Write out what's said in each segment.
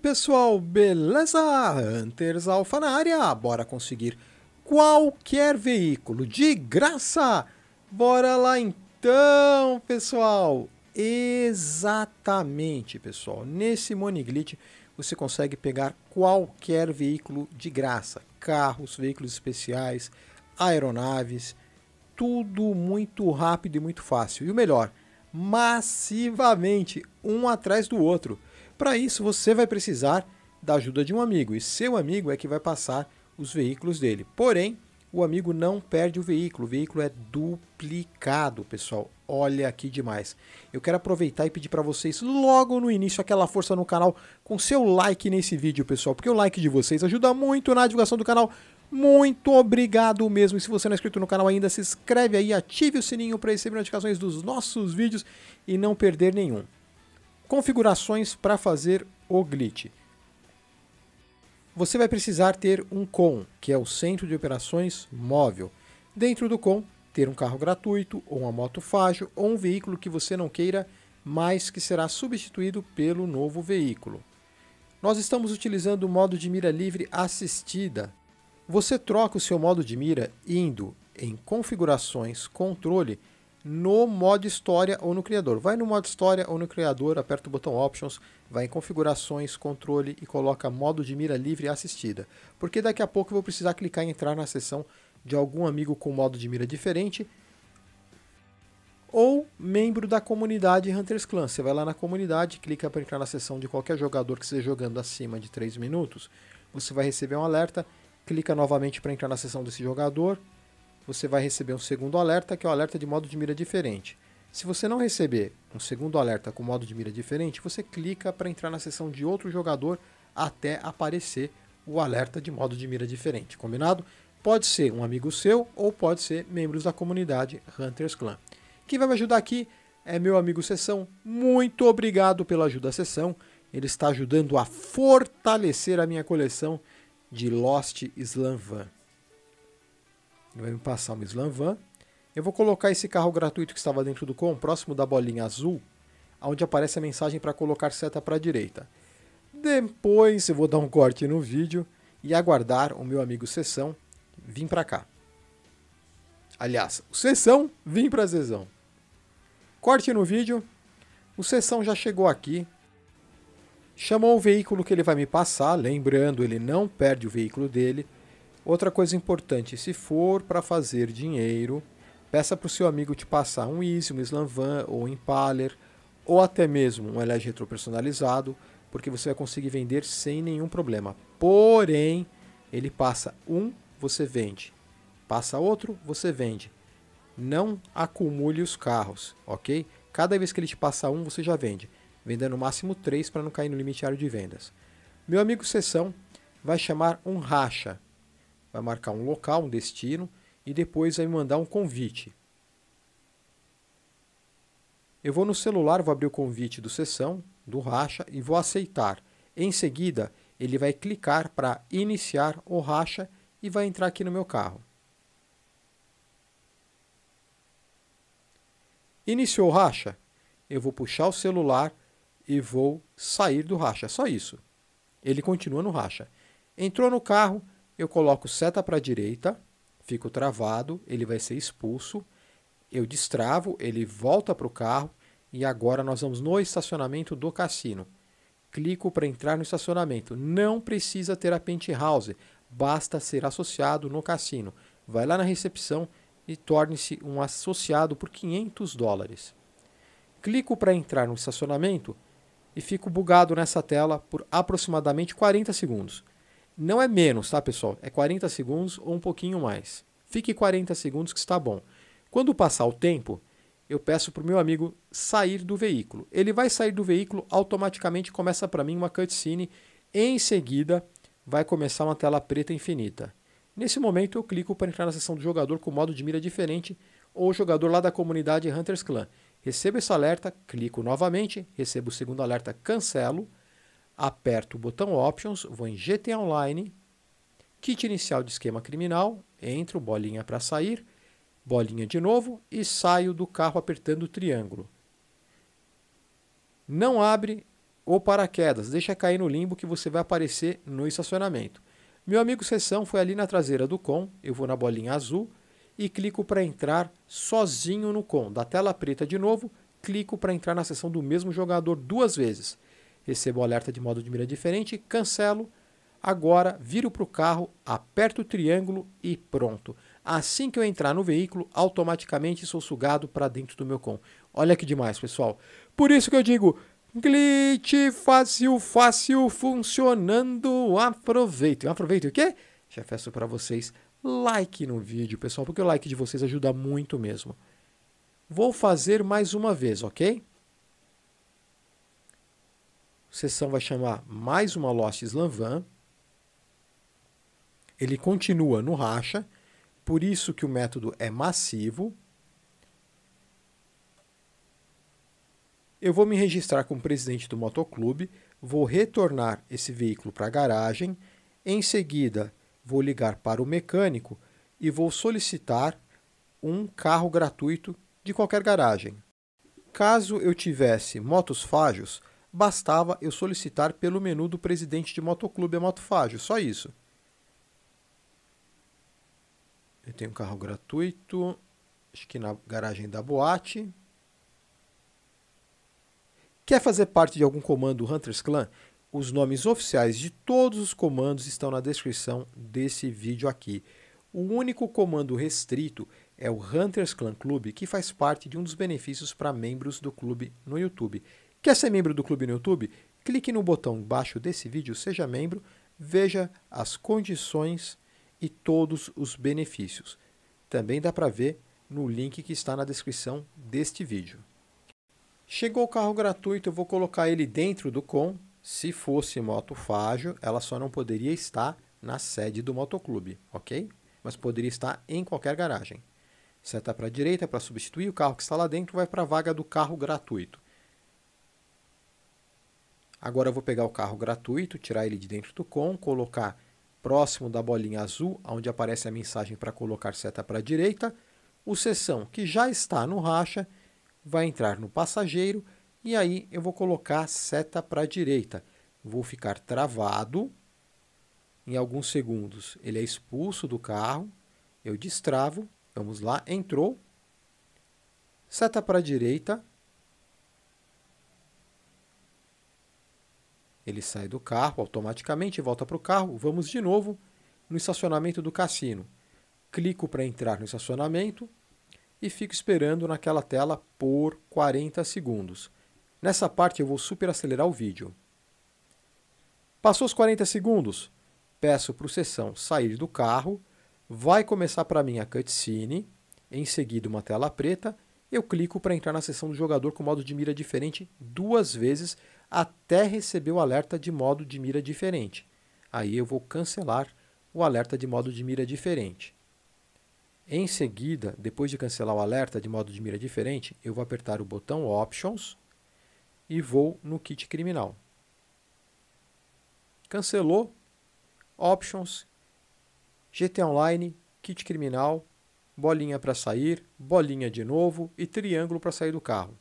pessoal, beleza? Hunters Alpha na área, bora conseguir qualquer veículo de graça! Bora lá então, pessoal! Exatamente, pessoal, nesse Moniglit você consegue pegar qualquer veículo de graça, carros, veículos especiais, aeronaves, tudo muito rápido e muito fácil. E o melhor, massivamente, um atrás do outro. Para isso, você vai precisar da ajuda de um amigo e seu amigo é que vai passar os veículos dele. Porém, o amigo não perde o veículo, o veículo é duplicado, pessoal. Olha que demais. Eu quero aproveitar e pedir para vocês logo no início aquela força no canal com seu like nesse vídeo, pessoal, porque o like de vocês ajuda muito na divulgação do canal. Muito obrigado mesmo. E se você não é inscrito no canal ainda, se inscreve aí, ative o sininho para receber notificações dos nossos vídeos e não perder nenhum. Configurações para fazer o glitch. Você vai precisar ter um COM, que é o Centro de Operações Móvel. Dentro do COM, ter um carro gratuito, ou uma moto fágil, ou um veículo que você não queira, mas que será substituído pelo novo veículo. Nós estamos utilizando o modo de mira livre assistida, você troca o seu modo de mira indo em configurações, controle, no modo história ou no criador. Vai no modo história ou no criador, aperta o botão options, vai em configurações, controle e coloca modo de mira livre assistida. Porque daqui a pouco eu vou precisar clicar e entrar na seção de algum amigo com modo de mira diferente ou membro da comunidade Hunters Clan. Você vai lá na comunidade, clica para entrar na seção de qualquer jogador que esteja jogando acima de 3 minutos, você vai receber um alerta clica novamente para entrar na seção desse jogador, você vai receber um segundo alerta, que é o alerta de modo de mira diferente. Se você não receber um segundo alerta com modo de mira diferente, você clica para entrar na seção de outro jogador até aparecer o alerta de modo de mira diferente, combinado? Pode ser um amigo seu ou pode ser membros da comunidade Hunters Clan. Quem vai me ajudar aqui é meu amigo Sessão. Muito obrigado pela ajuda, Sessão. Ele está ajudando a fortalecer a minha coleção de Lost Slanvan. Ele vai me passar uma Slanvan. Eu vou colocar esse carro gratuito que estava dentro do com, próximo da bolinha azul, onde aparece a mensagem para colocar seta para a direita. Depois eu vou dar um corte no vídeo e aguardar o meu amigo Sessão vir para cá. Aliás, o Sessão vim para Zezão. Corte no vídeo. O Sessão já chegou aqui, chamou o veículo que ele vai me passar, lembrando, ele não perde o veículo dele. Outra coisa importante, se for para fazer dinheiro, peça para o seu amigo te passar um Easy, um Slamvan ou um Impaler, ou até mesmo um LG retro personalizado, porque você vai conseguir vender sem nenhum problema. Porém, ele passa um, você vende. Passa outro, você vende. Não acumule os carros, ok? Cada vez que ele te passa um, você já vende venda no máximo 3 para não cair no limite diário de vendas. Meu amigo Sessão vai chamar um racha, vai marcar um local, um destino e depois vai me mandar um convite. Eu vou no celular, vou abrir o convite do Sessão, do racha e vou aceitar. Em seguida, ele vai clicar para iniciar o racha e vai entrar aqui no meu carro. Iniciou o racha? Eu vou puxar o celular e vou sair do racha. só isso. Ele continua no racha. Entrou no carro, eu coloco seta para a direita, fico travado, ele vai ser expulso. Eu destravo, ele volta para o carro e agora nós vamos no estacionamento do cassino. Clico para entrar no estacionamento. Não precisa ter a penthouse, basta ser associado no cassino. Vai lá na recepção e torne-se um associado por 500 dólares. Clico para entrar no estacionamento e fico bugado nessa tela por aproximadamente 40 segundos. Não é menos, tá pessoal? É 40 segundos ou um pouquinho mais. Fique 40 segundos que está bom. Quando passar o tempo, eu peço para o meu amigo sair do veículo. Ele vai sair do veículo, automaticamente começa para mim uma cutscene. Em seguida, vai começar uma tela preta infinita. Nesse momento, eu clico para entrar na seção do jogador com modo de mira diferente ou jogador lá da comunidade Hunters Clan. Recebo esse alerta, clico novamente, recebo o segundo alerta, cancelo, aperto o botão Options, vou em GT Online, kit inicial de esquema criminal, entro, bolinha para sair, bolinha de novo e saio do carro apertando o triângulo. Não abre o paraquedas, deixa cair no limbo que você vai aparecer no estacionamento. Meu amigo Sessão foi ali na traseira do com, eu vou na bolinha azul, e clico para entrar sozinho no com. Da tela preta de novo, clico para entrar na sessão do mesmo jogador duas vezes. Recebo alerta de modo de mira diferente, cancelo. Agora viro para o carro, aperto o triângulo e pronto. Assim que eu entrar no veículo, automaticamente sou sugado para dentro do meu com. Olha que demais, pessoal. Por isso que eu digo, glitch fácil, fácil, funcionando, aproveito. Aproveito o quê? Já peço para vocês like no vídeo, pessoal, porque o like de vocês ajuda muito mesmo. Vou fazer mais uma vez, ok? A sessão vai chamar mais uma Lost Slanvan. Ele continua no racha, por isso que o método é massivo. Eu vou me registrar como presidente do motoclube, vou retornar esse veículo para a garagem, em seguida vou ligar para o mecânico e vou solicitar um carro gratuito de qualquer garagem. Caso eu tivesse motos fajos, bastava eu solicitar pelo menu do presidente de motoclube a moto fajo, só isso. Eu tenho um carro gratuito, acho que na garagem da boate. Quer fazer parte de algum comando Hunters Clan? Os nomes oficiais de todos os comandos estão na descrição desse vídeo aqui. O único comando restrito é o Hunters Clan Club, que faz parte de um dos benefícios para membros do clube no YouTube. Quer ser membro do clube no YouTube? Clique no botão embaixo desse vídeo, seja membro, veja as condições e todos os benefícios. Também dá para ver no link que está na descrição deste vídeo. Chegou o carro gratuito, eu vou colocar ele dentro do com se fosse moto fágio, ela só não poderia estar na sede do motoclube, ok? Mas poderia estar em qualquer garagem. Seta tá para a direita para substituir o carro que está lá dentro, vai para a vaga do carro gratuito. Agora eu vou pegar o carro gratuito, tirar ele de dentro do com, colocar próximo da bolinha azul, onde aparece a mensagem para colocar seta para a direita. O sessão que já está no racha vai entrar no passageiro e aí eu vou colocar a seta para a direita. Vou ficar travado. Em alguns segundos ele é expulso do carro. Eu destravo. Vamos lá, entrou. Seta para a direita. Ele sai do carro automaticamente, volta para o carro. Vamos de novo no estacionamento do cassino. Clico para entrar no estacionamento e fico esperando naquela tela por 40 segundos. Nessa parte eu vou super acelerar o vídeo. Passou os 40 segundos, peço para o sessão sair do carro, vai começar para mim a cutscene, em seguida uma tela preta, eu clico para entrar na sessão do jogador com modo de mira diferente duas vezes até receber o alerta de modo de mira diferente. Aí eu vou cancelar o alerta de modo de mira diferente. Em seguida, depois de cancelar o alerta de modo de mira diferente, eu vou apertar o botão Options, e vou no kit criminal. Cancelou options, GT Online, kit criminal, bolinha para sair, bolinha de novo e triângulo para sair do carro.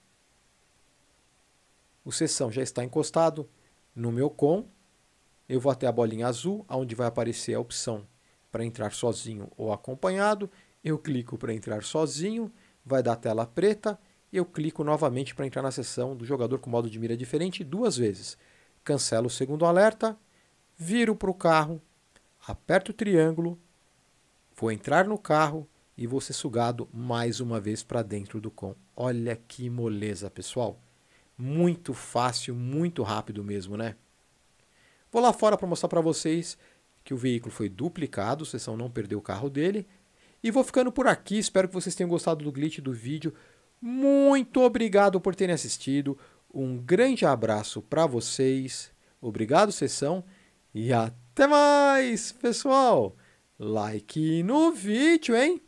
O sessão já está encostado no meu com. Eu vou até a bolinha azul, onde vai aparecer a opção para entrar sozinho ou acompanhado. Eu clico para entrar sozinho, vai dar tela preta eu clico novamente para entrar na seção do jogador com modo de mira diferente duas vezes. Cancelo o segundo alerta, viro para o carro, aperto o triângulo, vou entrar no carro e vou ser sugado mais uma vez para dentro do com. Olha que moleza, pessoal. Muito fácil, muito rápido mesmo, né? Vou lá fora para mostrar para vocês que o veículo foi duplicado, a sessão não perdeu o carro dele. E vou ficando por aqui, espero que vocês tenham gostado do glitch do vídeo. Muito obrigado por terem assistido. Um grande abraço para vocês. Obrigado, sessão. E até mais, pessoal. Like no vídeo, hein?